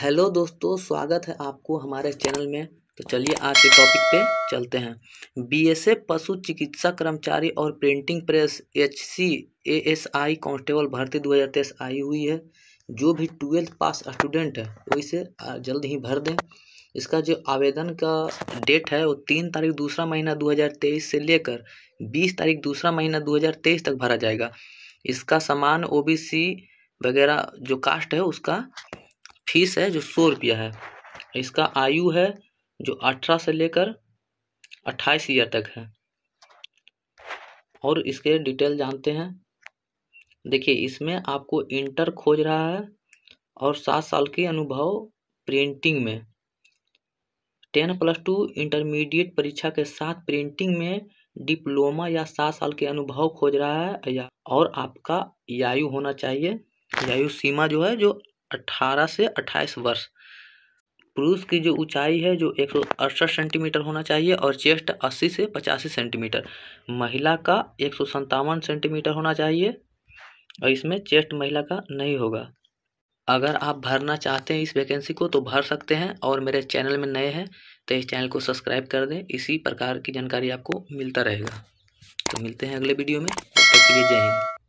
hello दोस्तों स्वागत है आपको हमारे चैनल में तो चलिए आज के टॉपिक पे चलते हैं बीएसएफ पशु चिकित्सा कर्मचारी और printing press H C A S I constable भर्ती दो हज़ार तेईस आई हुई है जो भी ट्वेल्थ पास स्टूडेंट है वो इसे जल्द ही भर दें इसका जो आवेदन का डेट है वो तीन तारीख दूसरा महीना 2023 से लेकर बीस तारीख दूसरा महीना 2023 तक भरा जाएगा इसका सामान ओबीसी वगैरह जो कास्ट है उसका फीस है जो सौ रुपया है इसका आयु है जो अठारह से लेकर अट्ठाईस ईयर तक है और इसके डिटेल जानते हैं देखिए इसमें आपको इंटर खोज रहा है और सात साल के अनुभव प्रिंटिंग में टेन प्लस टू इंटरमीडिएट परीक्षा के साथ प्रिंटिंग में डिप्लोमा या सात साल के अनुभव खोज रहा है या और आपका यायु होना चाहिए यायु सीमा जो है जो 18 से 28 वर्ष पुरुष की जो ऊंचाई है जो एक सौ सेंटीमीटर होना चाहिए और चेस्ट 80 से पचासी सेंटीमीटर महिला का एक सौ सेंटीमीटर होना चाहिए और इसमें चेस्ट महिला का नहीं होगा अगर आप भरना चाहते हैं इस वैकेंसी को तो भर सकते हैं और मेरे चैनल में नए हैं तो इस चैनल को सब्सक्राइब कर दें इसी प्रकार की जानकारी आपको मिलता रहेगा तो मिलते हैं अगले वीडियो में तब तक के लिए जय हिंद